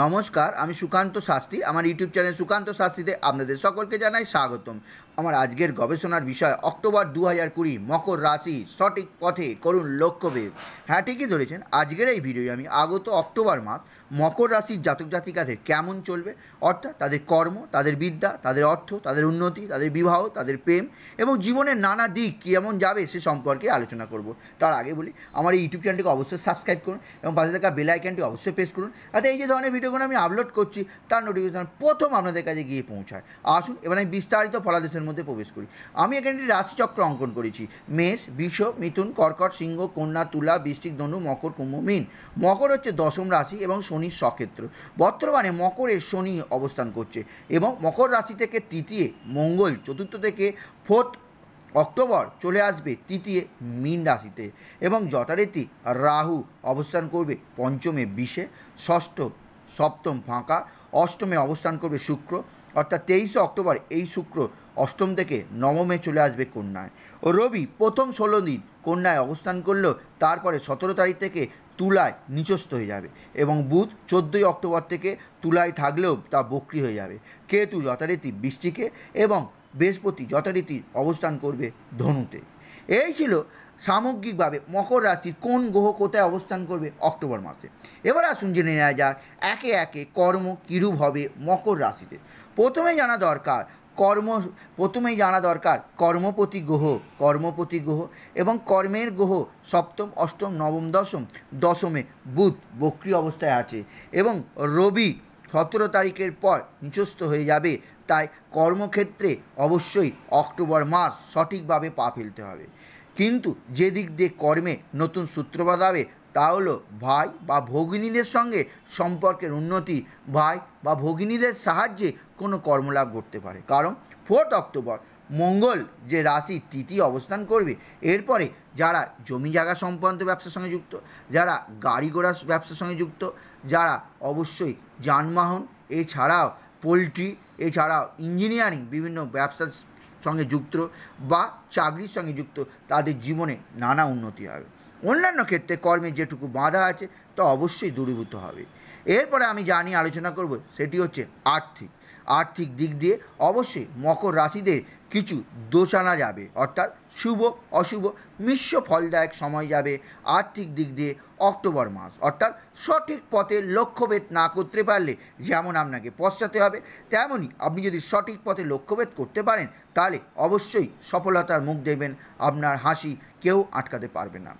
নমস্কার আমি সুকান্ত শাস্তি আমার ইউটিউব চ্যানেল সুকান্ত শাস্তিতে আপনাদের সকলকে জানাই স্বাগতম আমার আজকের গবেষণার বিষয় অক্টোবর দু হাজার কুড়ি মকর রাশি সঠিক পথে করুন লক্ষ্যবেগ হ্যাঁ ঠিকই ধরেছেন আজকের এই ভিডিও আমি আগত অক্টোবর মাস মকর রাশির জাতক জাতিকাদের কেমন চলবে অর্থাৎ তাদের কর্ম তাদের বিদ্যা তাদের অর্থ তাদের উন্নতি তাদের বিবাহ তাদের প্রেম এবং জীবনের নানা দিক কেমন যাবে সে সম্পর্কে আলোচনা করব তার আগে বলি আমার এই ইউটিউব চ্যানেলটিকে অবশ্যই সাবস্ক্রাইব করুন এবং পাশে থাকা বেল অবশ্যই প্রেস করুন যাতে এই যে ধরনের ভিডিওগুলো আমি আপলোড করছি তার নোটিফিকেশান প্রথম আপনাদের কাছে গিয়ে পৌঁছায় আসুন এবার আমি বিস্তারিত ফলাদেশের মধ্যে প্রবেশ করি আমি এখানে একটি রাশিচক্র অঙ্কন করেছি মেষ বিষ মিথুন কর্কট সিংহ কন্যা তুলা বৃষ্টিক ধনু মকর কুম্ভ মীন মকর হচ্ছে দশম রাশি এবং শনির সক্ষেত্র বর্তমানে মকরের শনি অবস্থান করছে এবং মকর রাশি থেকে তৃতীয় মঙ্গল চতুর্থ থেকে ফোর্থ অক্টোবর চলে আসবে তৃতীয় মিন রাশিতে এবং যথারীতি রাহু অবস্থান করবে পঞ্চমে বিশে ষষ্ঠ সপ্তম ফাঁকা অষ্টমে অবস্থান করবে শুক্র অর্থাৎ তেইশে অক্টোবর এই শুক্র অষ্টম থেকে নবমে চলে আসবে কন্যায় ও রবি প্রথম ষোলো দিন কন্যায় অবস্থান করলেও তারপরে সতেরো তারিখ থেকে তুলায় নিচস্থ হয়ে যাবে এবং বুধ চোদ্দোই অক্টোবর থেকে তুলায় থাকলেও তা বক্রি হয়ে যাবে কেতু যথারীতি বৃষ্টিকে এবং বৃহস্পতি যথারীতি অবস্থান করবে ধনুতে এই ছিল সামগ্রিকভাবে মকর রাশির কোন গ্রহ কোথায় অবস্থান করবে অক্টোবর মাসে এবার আসুন জেনে নেওয়া যাক একে একে কর্ম কীরূপ হবে মকর রাশিতে প্রথমে জানা দরকার কর্ম প্রথমেই জানা দরকার কর্মপতি গ্রহ কর্মপতি গ্রহ এবং কর্মের গ্রহ সপ্তম অষ্টম নবম দশম দশমে বুধ বক্রি অবস্থায় আছে এবং রবি সতেরো তারিখের পর নিচস্থ হয়ে যাবে তাই কর্মক্ষেত্রে অবশ্যই অক্টোবর মাস সঠিকভাবে পা ফেলতে হবে কিন্তু যে দিক দিয়ে কর্মে নতুন সূত্রপাত হবে তা হলো ভাই বা ভগিনীদের সঙ্গে সম্পর্কের উন্নতি ভাই বা ভগিনীদের সাহায্যে কোনো কর্মলাভ করতে পারে কারণ ফোর্থ অক্টোবর মঙ্গল যে রাশি তৃতীয় অবস্থান করবে এরপরে যারা জমি জায়গা সংক্রান্ত ব্যবসার সঙ্গে যুক্ত যারা গাড়ি ঘোড়া ব্যবসার সঙ্গে যুক্ত যারা অবশ্যই যানবাহন এছাড়াও পোলট্রি এছাড়াও ইঞ্জিনিয়ারিং বিভিন্ন ব্যবসার সঙ্গে যুক্ত বা চাকরির সঙ্গে যুক্ত তাদের জীবনে নানা উন্নতি হবে অন্যান্য ক্ষেত্রে কর্মে যেটুকু বাধা আছে তা অবশ্যই দূরীভূত হবে এরপরে আমি যা নিয়ে আলোচনা করব সেটি হচ্ছে আর্থিক আর্থিক দিক দিয়ে অবশ্যই মকর রাশিদের কিছু দোষানা যাবে অর্থাৎ শুভ অশুভ মিশ্র ফলদায়ক সময় যাবে আর্থিক দিক দিয়ে অক্টোবর মাস অর্থাৎ সঠিক পথে লক্ষ্যভেদ না করতে পারলে যেমন আপনাকে পশ্চাতে হবে তেমনই আপনি যদি সঠিক পথে লক্ষ্যভেদ করতে পারেন তাহলে অবশ্যই সফলতার মুখ দেবেন আপনার হাসি কেউ আটকাতে পারবে না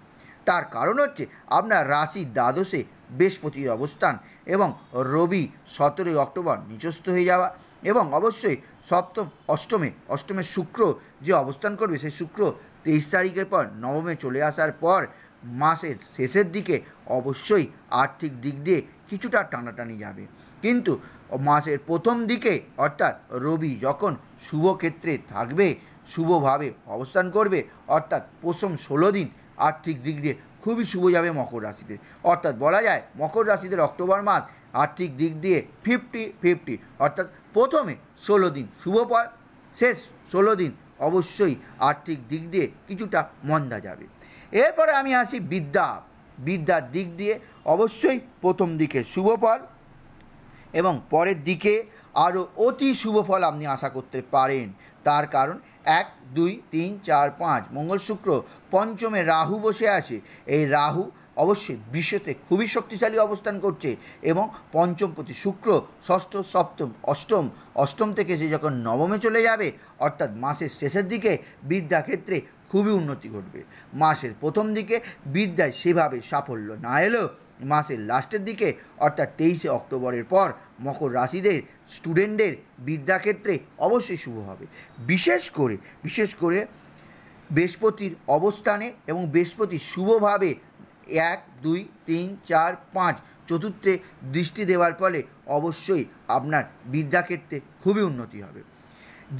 তার কারণ হচ্ছে আপনার রাশি দ্বাদশে বৃহস্পতির অবস্থান এবং রবি সতেরোই অক্টোবর নিচস্থ হয়ে যাওয়া এবং অবশ্যই সপ্তম অষ্টমে অষ্টমের শুক্র যে অবস্থান করবে সেই শুক্র তেইশ তারিখের পর নবমে চলে আসার পর মাসের শেষের দিকে অবশ্যই আর্থিক দিক দিয়ে কিছুটা টানাটানি যাবে কিন্তু মাসের প্রথম দিকে অর্থাৎ রবি যখন শুভ ক্ষেত্রে থাকবে শুভভাবে অবস্থান করবে অর্থাৎ প্রথম ষোলো দিন আর্থিক দিক দিয়ে খুবই শুভ যাবে মকর রাশিতে অর্থাৎ বলা যায় মকর রাশিদের অক্টোবর মাস আর্থিক দিক দিয়ে ফিফটি ফিফটি অর্থাৎ প্রথমে ষোলো দিন শুভ ফল শেষ ষোলো দিন অবশ্যই আর্থিক দিক দিয়ে কিছুটা মন্দা যাবে এরপরে আমি আসি বিদ্যা বিদ্যার দিক দিয়ে অবশ্যই প্রথম দিকে শুভ ফল এবং পরের দিকে আরও অতি শুভ ফল আপনি আশা করতে পারেন তার কারণ এক দুই তিন চার পাঁচ মঙ্গল শুক্র পঞ্চমে রাহু বসে আছে এই রাহু অবশ্যই বিশ্বতে খুবই শক্তিশালী অবস্থান করছে এবং পঞ্চম প্রতি শুক্র ষষ্ঠ সপ্তম অষ্টম অষ্টম থেকে সে যখন নবমে চলে যাবে অর্থাৎ মাসের শেষের দিকে বিদ্যাক্ষেত্রে খুবই উন্নতি ঘটবে মাসের প্রথম দিকে বিদ্যায় সেভাবে সাফল্য না এলেও মাসের লাস্টের দিকে অর্থাৎ তেইশে অক্টোবরের পর মকর রাশিদের স্টুডেন্টদের বিদ্যাক্ষেত্রে অবশ্যই শুভ হবে বিশেষ করে বিশেষ করে বৃহস্পতির অবস্থানে এবং বৃহস্পতি শুভভাবে এক দুই তিন চার পাঁচ চতুর্থে দৃষ্টি দেওয়ার ফলে অবশ্যই আপনার বিদ্যাক্ষেত্রে খুবই উন্নতি হবে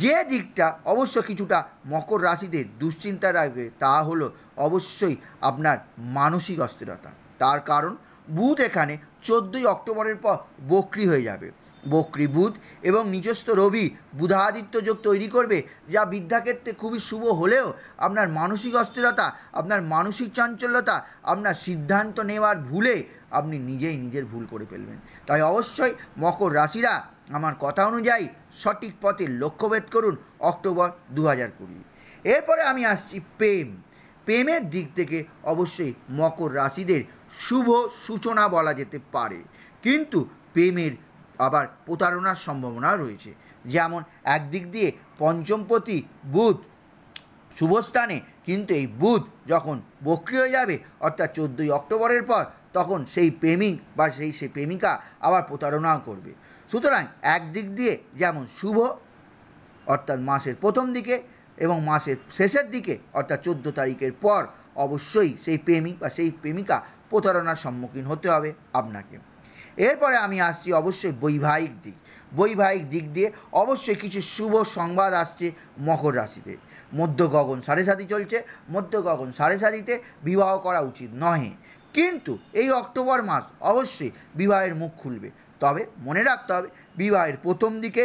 যে দিকটা অবশ্য কিছুটা মকর রাশিতে দুশ্চিন্তা রাখবে তা হলো অবশ্যই আপনার মানসিক অস্থিরতা তার কারণ বুধ এখানে চোদ্দোই অক্টোবরের পর বক্রি হয়ে যাবে বক্রি বুধ এবং নিজস্ব রবি বুধাদিত্য যোগ তৈরি করবে যা বিদ্যাক্ষেত্রে খুবই শুভ হলেও আপনার মানসিক অস্থিরতা আপনার মানসিক চাঞ্চল্যতা আপনার সিদ্ধান্ত নেওয়ার ভুলে আপনি নিজেই নিজের ভুল করে ফেলবেন তাই অবশ্যই মকর রাশিরা আমার কথা অনুযায়ী সঠিক পথে লক্ষ্যভেদ করুন অক্টোবর দু হাজার কুড়ি এরপরে আমি আসছি প্রেম প্রেমের দিক থেকে অবশ্যই মকর রাশিদের শুভ সূচনা বলা যেতে পারে কিন্তু প্রেমের আবার প্রতারণার সম্ভাবনা রয়েছে যেমন একদিক দিয়ে পঞ্চমপতি বুধ শুভস্থানে কিন্তু এই বুধ যখন বক্রি হয়ে যাবে অর্থাৎ চোদ্দোই অক্টোবরের পর তখন সেই প্রেমিক বা সেই সেই প্রেমিকা আবার প্রতারণা করবে সুতরাং একদিক দিয়ে যেমন শুভ অর্থাৎ মাসের প্রথম দিকে এবং মাসের শেষের দিকে অর্থাৎ চোদ্দো তারিখের পর অবশ্যই সেই প্রেমিক বা সেই প্রেমিকা প্রতারণার সম্মুখীন হতে হবে আপনাকে এরপরে আমি আসছি অবশ্যই বৈবাহিক দিক বৈবাহিক দিক দিয়ে অবশ্যই কিছু শুভ সংবাদ আসছে মকর রাশিতে মধ্য গগন সাড়ে সাতি চলছে মধ্য গগন সাড়ে সাতিতে বিবাহ করা উচিত নহে কিন্তু এই অক্টোবর মাস অবশ্যই বিবাহের মুখ খুলবে তবে মনে রাখতে হবে বিবাহের প্রথম দিকে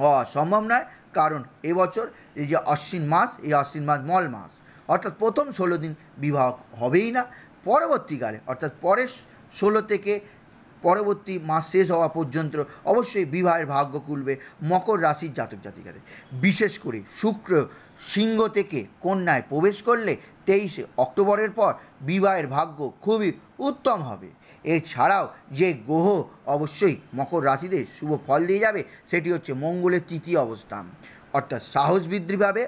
হওয়া সম্ভব নয় কারণ এবছর এই যে অশ্বিন মাস এই অশ্বিন মাস মল মাস অর্থাৎ প্রথম ষোলো দিন বিবাহ হবেই না পরবর্তীকালে অর্থাৎ পরের ষোলো থেকে পরবর্তী মাস শেষ হওয়া পর্যন্ত অবশ্যই বিবাহের ভাগ্য খুলবে মকর রাশির জাতক জাতিকাদের বিশেষ করে শুক্র সিংহ থেকে কন্যায় প্রবেশ করলে তেইশে অক্টোবরের পর বিবাহের ভাগ্য খুবই উত্তম হবে এছাড়াও যে গ্রহ অবশ্যই মকর রাশিদের শুভ ফল দিয়ে যাবে সেটি হচ্ছে মঙ্গলের তৃতীয় অবস্থান অর্থাৎ সাহস বৃদ্ধি পাবে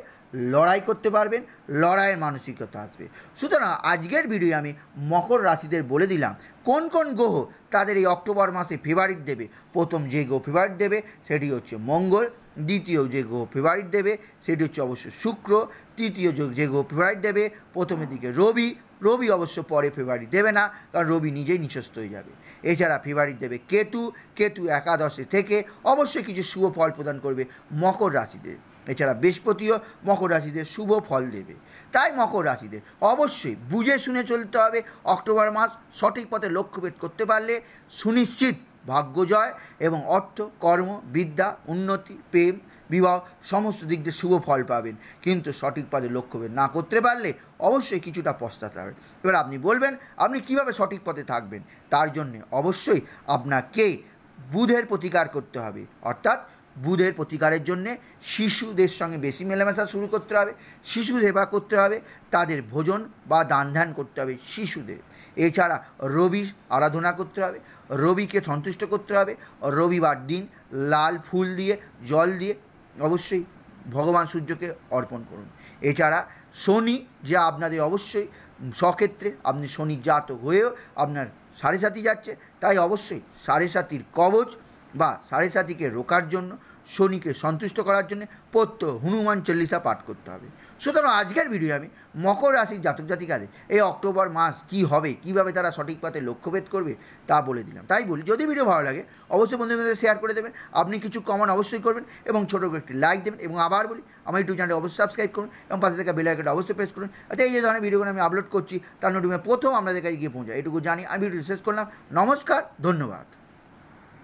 লড়াই করতে পারবেন লড়াইয়ের মানসিকতা আসবে সুতরাং আজকের ভিডিও আমি মকর রাশিদের বলে দিলাম কোন কোন গ্রহ তাদের এই অক্টোবর মাসে ফেভারিট দেবে প্রথম যে গ্রহ ফেভারিট দেবে সেটি হচ্ছে মঙ্গল দ্বিতীয় যে গ্রহ ফেভারিট দেবে সেটি হচ্ছে অবশ্য শুক্র তৃতীয় যে গ্রহ ফেভারিট দেবে প্রথমের দিকে রবি রবি অবশ্য পরে ফেভারিট দেবে না কারণ রবি নিজেই নিচস্ত হয়ে যাবে এছাড়া ফেভারিট দেবে কেতু কেতু একাদশে থেকে অবশ্যই কিছু শুভ ফল প্রদান করবে মকর রাশিদের এছাড়া বৃহস্পতিও মকর রাশিদের শুভ ফল দেবে তাই মকর রাশিদের অবশ্যই বুঝে শুনে চলতে হবে অক্টোবর মাস সঠিক পথে লক্ষ্যভেদ করতে পারলে সুনিশ্চিত ভাগ্যজয় এবং অর্থ কর্ম বিদ্যা উন্নতি প্রেম বিবাহ সমস্ত দিক দিয়ে শুভ ফল পাবেন কিন্তু সঠিক পথে লক্ষ্যভেদ না করতে পারলে অবশ্যই কিছুটা পস্তাতে হবে এবার আপনি বলবেন আপনি কিভাবে সঠিক পথে থাকবেন তার জন্যে অবশ্যই আপনাকে বুধের প্রতিকার করতে হবে অর্থাৎ বুধের প্রতিকারের জন্যে শিশুদের সঙ্গে বেশি মেলামেশা শুরু করতে হবে শিশু সেবা করতে হবে তাদের ভোজন বা দান ধ্যান করতে হবে শিশুদের এছাড়া রবি আরাধনা করতে হবে রবিকে সন্তুষ্ট করতে হবে রবিবার দিন লাল ফুল দিয়ে জল দিয়ে অবশ্যই ভগবান সূর্যকে অর্পণ করুন এছাড়া শনি যে আপনাদের অবশ্যই সক্ষেত্রে আপনি শনি জাত হয়েও আপনার সাড়ে সাতি যাচ্ছে তাই অবশ্যই সাড়ে সাতির কবচ বা সাড়ে সাতিকে রোকার জন্য শনিকে সন্তুষ্ট করার জন্য পত্য হনুমান চল্লিশা পাঠ করতে হবে সুতরাং আজকের ভিডিও আমি মকর রাশির জাতক জাতিকাদের এই অক্টোবর মাস কি হবে কিভাবে তারা সঠিক পথে লক্ষ্যভেদ করবে তা বলে দিলাম তাই বলি যদি ভিডিও ভালো লাগে অবশ্যই বন্ধুদের শেয়ার করে দেবেন আপনি কিছু কমেন্ট অবশ্যই করবেন এবং ছোটো করে একটি লাইক দেবেন এবং আবার বলি আমার ইউটিউব চ্যানেল অবশ্যই সাবস্ক্রাইব করুন এবং পাশে থেকে বেলাইকটা অবশ্যই প্রেস করুন আচ্ছা এই যে ধরনের ভিডিওগুলো আমি আপলোড করছি তার নোটিফিকেশন প্রথম আপনাদের কাছে গিয়ে পৌঁছায় এটুকু জানি আমি ভিডিও শেষ করলাম নমস্কার ধন্যবাদ